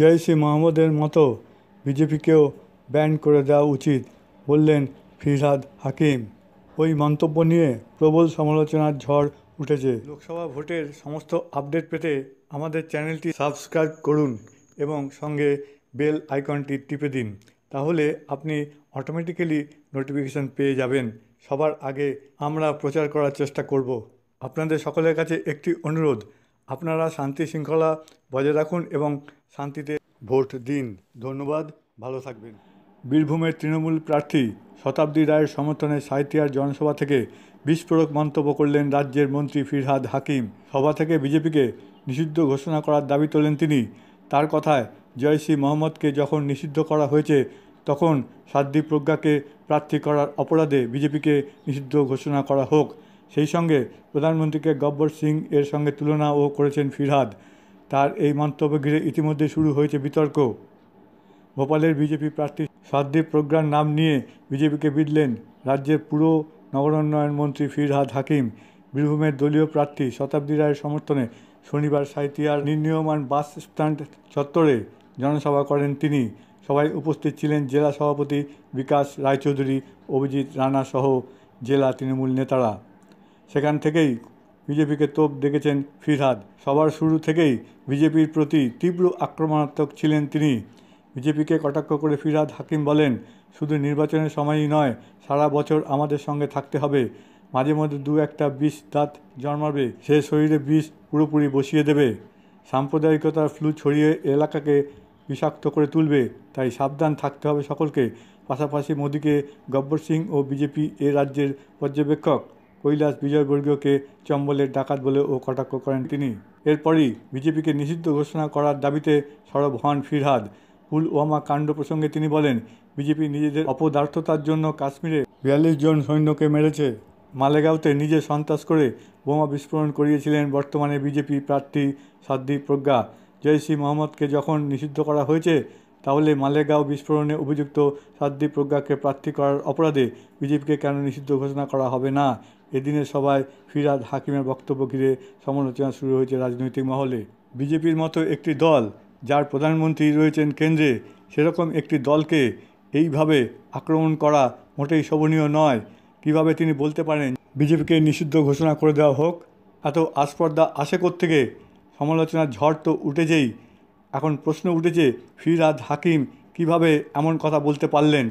জয়সি মাহমুদের মতো বিজেপিকেও ব্যান করে দেওয়া উচিত বললেন ফিরহাদ হাকিম ওই মন্তব্য নিয়ে প্রবল সমালোচনার ঝড় উঠেছে লোকসভা ভোটের সমস্ত আপডেট পেতে আমাদের চ্যানেলটি সাবস্ক্রাইব করুন এবং সঙ্গে বেল আইকনটি টিপে দিন তাহলে আপনি অটোমেটিক্যালি নোটিফিকেশান পেয়ে যাবেন সবার আগে আমরা প্রচার করার চেষ্টা করব আপনাদের সকলের কাছে একটি অনুরোধ আপনারা শান্তি শৃঙ্খলা বজায় রাখুন এবং শান্তিতে ভোট দিন ধন্যবাদ ভালো থাকবেন বীরভূমের তৃণমূল প্রার্থী শতাব্দী রায়ের সমর্থনে সাহিত্যার জনসভা থেকে বিস্ফোরক মন্তব্য করলেন রাজ্যের মন্ত্রী ফিরহাদ হাকিম সভা থেকে বিজেপিকে নিষিদ্ধ ঘোষণা করার দাবি তোলেন তিনি তার কথায় জয়সি মোহাম্মদকে যখন নিষিদ্ধ করা হয়েছে তখন সাধ্বী প্রজ্ঞাকে প্রার্থী করার অপরাধে বিজেপিকে নিষিদ্ধ ঘোষণা করা হোক সেই সঙ্গে প্রধানমন্ত্রীকে গব্বর সিং এর সঙ্গে তুলনাও করেছেন ফিরহাদ তার এই মন্তব্য ঘিরে ইতিমধ্যে শুরু হয়েছে বিতর্ক ভোপালের বিজেপি প্রার্থী সাদ্দীপ প্রজ্ঞার নাম নিয়ে বিজেপিকে বিদলেন রাজ্যের পুরো নগরোন্নয়ন মন্ত্রী ফিরহাদ হাকিম বীরভূমের দলীয় প্রার্থী শতাব্দী রায়ের সমর্থনে শনিবার সাঁইতিয়ার নির্নীয়মান বাস স্ট্যান্ড চত্বরে জনসভা করেন তিনি সবাই উপস্থিত ছিলেন জেলা সভাপতি বিকাশ রায়চৌধুরী অভিজিৎ রানা সহ জেলা তৃণমূল নেতারা সেখান থেকেই বিজেপিকে তোপ দেখেছেন ফিরহাদ সবার শুরু থেকেই বিজেপির প্রতি তীব্র আক্রমণাত্মক ছিলেন তিনি বিজেপিকে কটাক্ষ করে ফিরহাদ হাকিম বলেন শুধু নির্বাচনের সময়ই নয় সারা বছর আমাদের সঙ্গে থাকতে হবে মাঝে মধ্যে দু একটা বিষ দাঁত জন্মাবে সে শরীরে বিষ পুরোপুরি বসিয়ে দেবে সাম্প্রদায়িকতার ফ্লু ছড়িয়ে এলাকাকে বিষাক্ত করে তুলবে তাই সাবধান থাকতে হবে সকলকে পাশাপাশি মোদীকে গব্বর সিং ও বিজেপি এ রাজ্যের পর্যবেক্ষক কৈলাস বিজয়বর্গীয়কে চম্বলের ডাকাত বলে ও কটাক্ষ করেন তিনি এরপরই বিজেপিকে নিষিদ্ধ ঘোষণা করার দাবিতে সরব হন ফিরহাদ পুলওয়ামা কাণ্ড প্রসঙ্গে তিনি বলেন বিজেপি নিজেদের অপদার্থতার জন্য কাশ্মীরে বিয়াল্লিশ জন সৈন্যকে মেরেছে মালেগাঁওতে নিজে সন্ত্রাস করে বোমা বিস্ফোরণ করিয়েছিলেন বর্তমানে বিজেপি প্রার্থী সাদ্দি প্রজ্ঞা জয়সি মোহাম্মদকে যখন নিষিদ্ধ করা হয়েছে তাহলে মালেগাঁও বিস্ফোরণে অভিযুক্ত সাদ্দি প্রজ্ঞাকে প্রার্থী করার অপরাধে বিজেপিকে কেন নিষিদ্ধ ঘোষণা করা হবে না এদিনে সভায় ফিরাদ হাকিমের বক্তব্য ঘিরে সমালোচনা শুরু হয়েছে রাজনৈতিক মহলে বিজেপির মতো একটি দল যার প্রধানমন্ত্রী রয়েছেন কেন্দ্রে সেরকম একটি দলকে এইভাবে আক্রমণ করা মোটেই শোভনীয় নয় কিভাবে তিনি বলতে পারেন বিজেপিকে নিষিদ্ধ ঘোষণা করে দেওয়া হোক এত আস্পর্ধা আসে থেকে সমালোচনার ঝড় তো উঠেছেই এখন প্রশ্ন উঠেছে ফিরাদ হাকিম কিভাবে এমন কথা বলতে পারলেন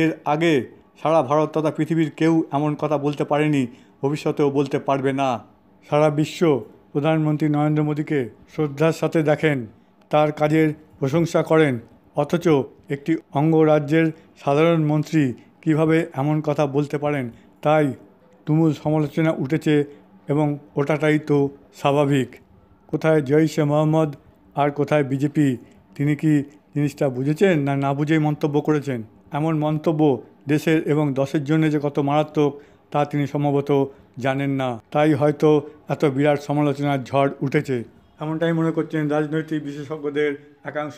এর আগে সারা ভারত তথা পৃথিবীর কেউ এমন কথা বলতে পারেনি ভবিষ্যতেও বলতে পারবে না সারা বিশ্ব প্রধানমন্ত্রী নরেন্দ্র মোদীকে শ্রদ্ধার সাথে দেখেন তার কাজের প্রশংসা করেন অথচ একটি অঙ্গরাজ্যের সাধারণ মন্ত্রী কিভাবে এমন কথা বলতে পারেন তাই তুমুল সমালোচনা উঠেছে এবং ওটাটাই তো স্বাভাবিক কোথায় জয়শে মোহাম্মদ আর কোথায় বিজেপি তিনি কি জিনিসটা বুঝেছেন না না বুঝেই মন্তব্য করেছেন এমন মন্তব্য দেশের এবং দশের জন্য যে কত মারাত্মক তা তিনি সম্ভবত জানেন না তাই হয়তো এত বিরাট সমালোচনার ঝড় উঠেছে এমনটাই মনে করছেন রাজনৈতিক বিশেষজ্ঞদের একাংশ